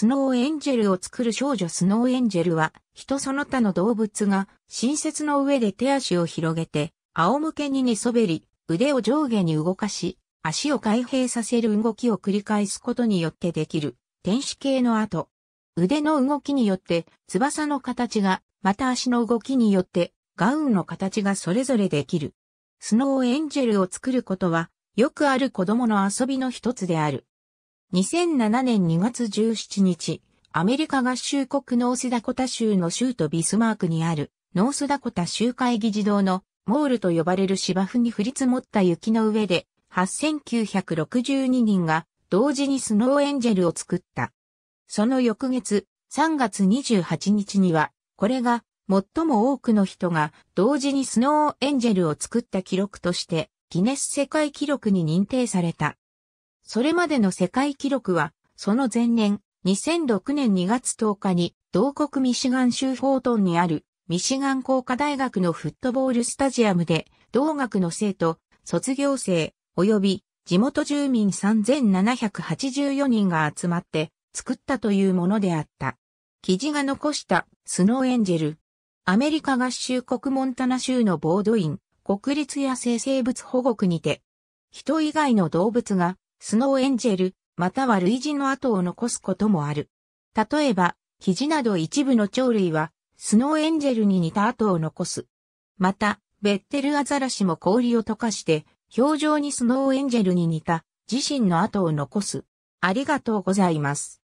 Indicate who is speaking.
Speaker 1: スノーエンジェルを作る少女スノーエンジェルは、人その他の動物が、親切の上で手足を広げて、仰向けに寝そべり、腕を上下に動かし、足を開閉させる動きを繰り返すことによってできる、天使系の後。腕の動きによって、翼の形が、また足の動きによって、ガウンの形がそれぞれできる。スノーエンジェルを作ることは、よくある子供の遊びの一つである。2007年2月17日、アメリカ合衆国ノースダコタ州の州都ビスマークにあるノースダコタ州会議児童のモールと呼ばれる芝生に降り積もった雪の上で8962人が同時にスノーエンジェルを作った。その翌月3月28日にはこれが最も多くの人が同時にスノーエンジェルを作った記録としてギネス世界記録に認定された。それまでの世界記録は、その前年、2006年2月10日に、同国ミシガン州フォートンにある、ミシガン工科大学のフットボールスタジアムで、同学の生徒、卒業生、及び地元住民3784人が集まって作ったというものであった。記事が残したスノーエンジェル。アメリカ合衆国モンタナ州のボードイン、国立野生生物保護区にて、人以外の動物がスノーエンジェル、または類似の跡を残すこともある。例えば、肘など一部の鳥類は、スノーエンジェルに似た跡を残す。また、ベッテルアザラシも氷を溶かして、表情にスノーエンジェルに似た自身の跡を残す。ありがとうございます。